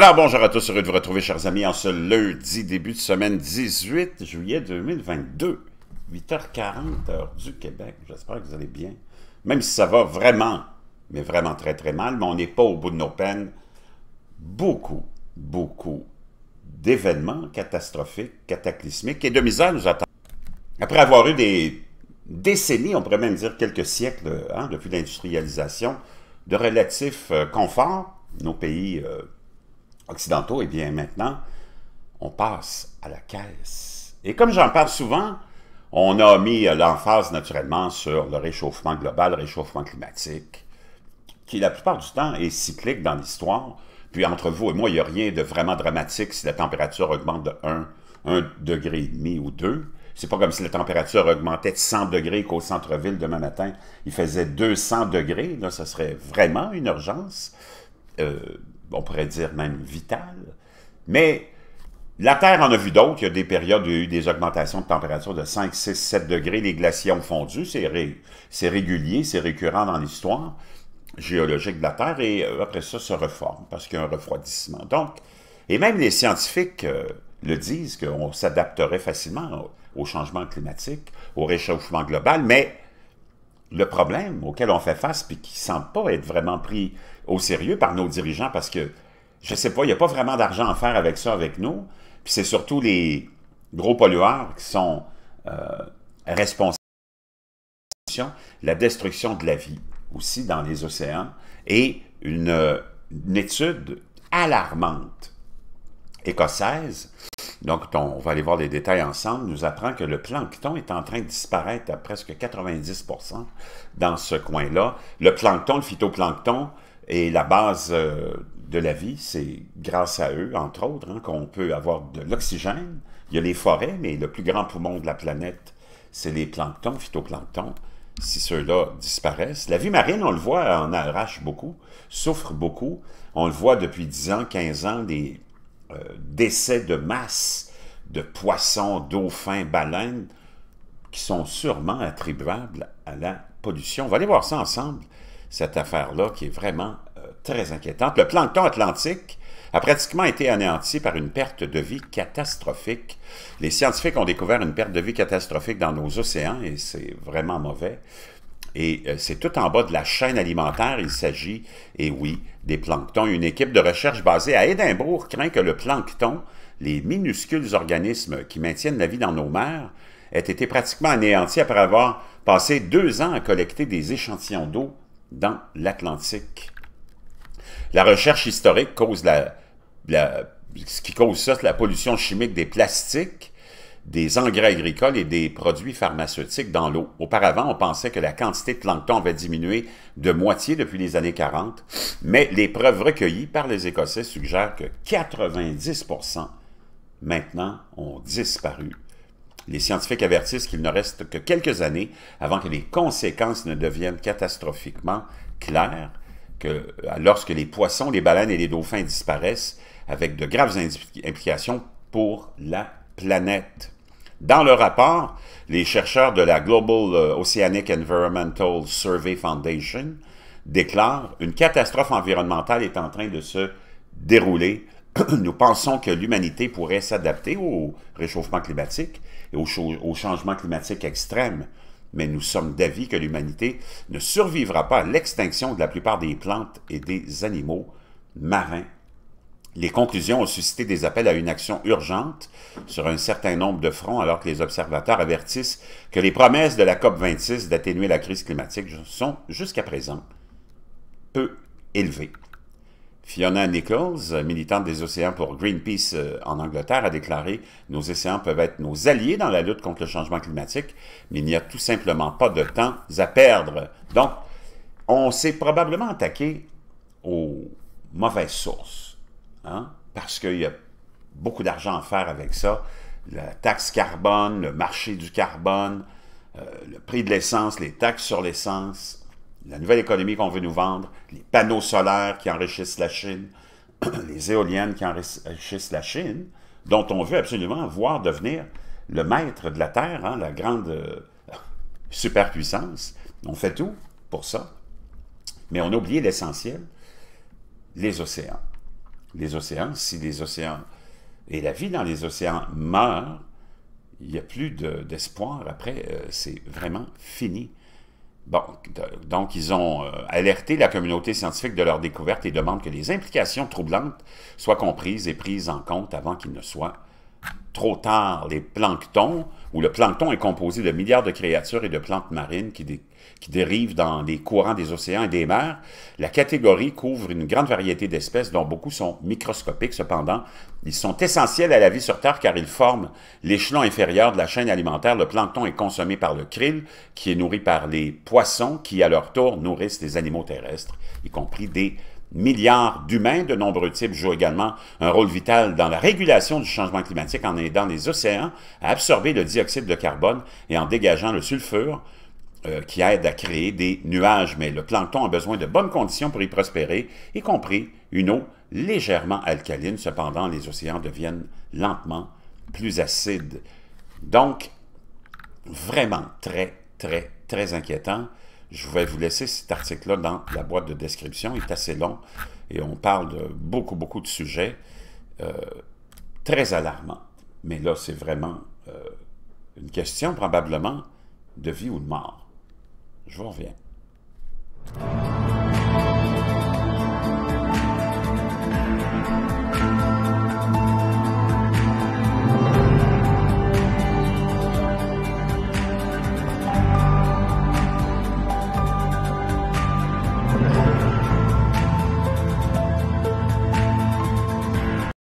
Alors bonjour à tous, heureux de vous retrouver chers amis en ce lundi début de semaine 18 juillet 2022, 8h40 heure du Québec. J'espère que vous allez bien, même si ça va vraiment, mais vraiment très très mal, mais on n'est pas au bout de nos peines. Beaucoup, beaucoup d'événements catastrophiques, cataclysmiques et de misère nous attendent. Après avoir eu des décennies, on pourrait même dire quelques siècles depuis l'industrialisation, de relatif euh, confort, nos pays... Euh, occidentaux, et eh bien maintenant, on passe à la caisse. Et comme j'en parle souvent, on a mis euh, l'emphase naturellement sur le réchauffement global, le réchauffement climatique, qui la plupart du temps est cyclique dans l'histoire. Puis entre vous et moi, il n'y a rien de vraiment dramatique si la température augmente de 1, 1 degré demi ou 2. C'est pas comme si la température augmentait de 100 degrés qu'au centre-ville demain matin, il faisait 200 degrés. Là, ce serait vraiment une urgence. Euh, on pourrait dire même vital Mais la Terre en a vu d'autres. Il y a des périodes où il y a eu des augmentations de température de 5, 6, 7 degrés. Les glaciers ont fondu. C'est régulier, c'est récurrent dans l'histoire géologique de la Terre. Et euh, après ça, se reforme parce qu'il y a un refroidissement. Donc, et même les scientifiques euh, le disent qu'on s'adapterait facilement au changement climatique, au réchauffement global, mais le problème auquel on fait face puis qui semble pas être vraiment pris au sérieux par nos dirigeants parce que, je ne sais pas, il n'y a pas vraiment d'argent à faire avec ça avec nous. Puis c'est surtout les gros pollueurs qui sont euh, responsables de la destruction de la vie aussi dans les océans et une étude alarmante écossaise donc on va aller voir les détails ensemble, nous apprend que le plancton est en train de disparaître à presque 90 dans ce coin-là. Le plancton, le phytoplancton, est la base euh, de la vie. C'est grâce à eux, entre autres, hein, qu'on peut avoir de l'oxygène. Il y a les forêts, mais le plus grand poumon de la planète, c'est les planctons, phytoplanctons. Si ceux-là disparaissent, la vie marine, on le voit, en arrache beaucoup, souffre beaucoup. On le voit depuis 10 ans, 15 ans, des euh, décès de masse de poissons, dauphins, baleines, qui sont sûrement attribuables à la pollution. On va aller voir ça ensemble, cette affaire-là qui est vraiment euh, très inquiétante. Le plancton atlantique a pratiquement été anéanti par une perte de vie catastrophique. Les scientifiques ont découvert une perte de vie catastrophique dans nos océans et c'est vraiment mauvais. Et euh, c'est tout en bas de la chaîne alimentaire. Il s'agit, et oui, des planctons. Une équipe de recherche basée à Édimbourg craint que le plancton, les minuscules organismes qui maintiennent la vie dans nos mers, ait été pratiquement anéanti après avoir passé deux ans à collecter des échantillons d'eau dans l'Atlantique. La recherche historique cause ce qui cause ça, la pollution chimique des plastiques, des engrais agricoles et des produits pharmaceutiques dans l'eau. Auparavant, on pensait que la quantité de plancton avait diminué de moitié depuis les années 40, mais les preuves recueillies par les Écossais suggèrent que 90 maintenant ont disparu. Les scientifiques avertissent qu'il ne reste que quelques années avant que les conséquences ne deviennent catastrophiquement claires, lorsque les poissons, les baleines et les dauphins disparaissent, avec de graves implications pour la planète. Dans le rapport, les chercheurs de la Global euh, Oceanic Environmental Survey Foundation déclarent une catastrophe environnementale est en train de se dérouler. Nous pensons que l'humanité pourrait s'adapter au réchauffement climatique et aux changements climatiques extrêmes, mais nous sommes d'avis que l'humanité ne survivra pas à l'extinction de la plupart des plantes et des animaux marins les conclusions ont suscité des appels à une action urgente sur un certain nombre de fronts alors que les observateurs avertissent que les promesses de la COP26 d'atténuer la crise climatique sont jusqu'à présent peu élevées. Fiona Nichols, militante des océans pour Greenpeace euh, en Angleterre, a déclaré Nos océans peuvent être nos alliés dans la lutte contre le changement climatique, mais il n'y a tout simplement pas de temps à perdre. Donc, on s'est probablement attaqué aux mauvaises sources. Hein? parce qu'il y a beaucoup d'argent à faire avec ça. La taxe carbone, le marché du carbone, euh, le prix de l'essence, les taxes sur l'essence, la nouvelle économie qu'on veut nous vendre, les panneaux solaires qui enrichissent la Chine, les éoliennes qui enrichissent la Chine, dont on veut absolument voir devenir le maître de la Terre, hein, la grande euh, superpuissance. On fait tout pour ça, mais on a oublié l'essentiel, les océans les océans, si les océans et la vie dans les océans meurent, il n'y a plus d'espoir. Après, euh, c'est vraiment fini. donc ils ont euh, alerté la communauté scientifique de leur découverte et demandent que les implications troublantes soient comprises et prises en compte avant qu'ils ne soient trop tard les planctons, où le plancton est composé de milliards de créatures et de plantes marines qui, qui dérivent dans les courants des océans et des mers, la catégorie couvre une grande variété d'espèces dont beaucoup sont microscopiques. Cependant, ils sont essentiels à la vie sur Terre car ils forment l'échelon inférieur de la chaîne alimentaire. Le plancton est consommé par le krill, qui est nourri par les poissons, qui à leur tour nourrissent les animaux terrestres, y compris des milliards d'humains de nombreux types jouent également un rôle vital dans la régulation du changement climatique en aidant les océans à absorber le dioxyde de carbone et en dégageant le sulfure euh, qui aide à créer des nuages. Mais le plancton a besoin de bonnes conditions pour y prospérer, y compris une eau légèrement alcaline. Cependant, les océans deviennent lentement plus acides. Donc, vraiment très, très, très inquiétant. Je vais vous laisser cet article-là dans la boîte de description. Il est assez long et on parle de beaucoup, beaucoup de sujets euh, très alarmants. Mais là, c'est vraiment euh, une question probablement de vie ou de mort. Je vous reviens.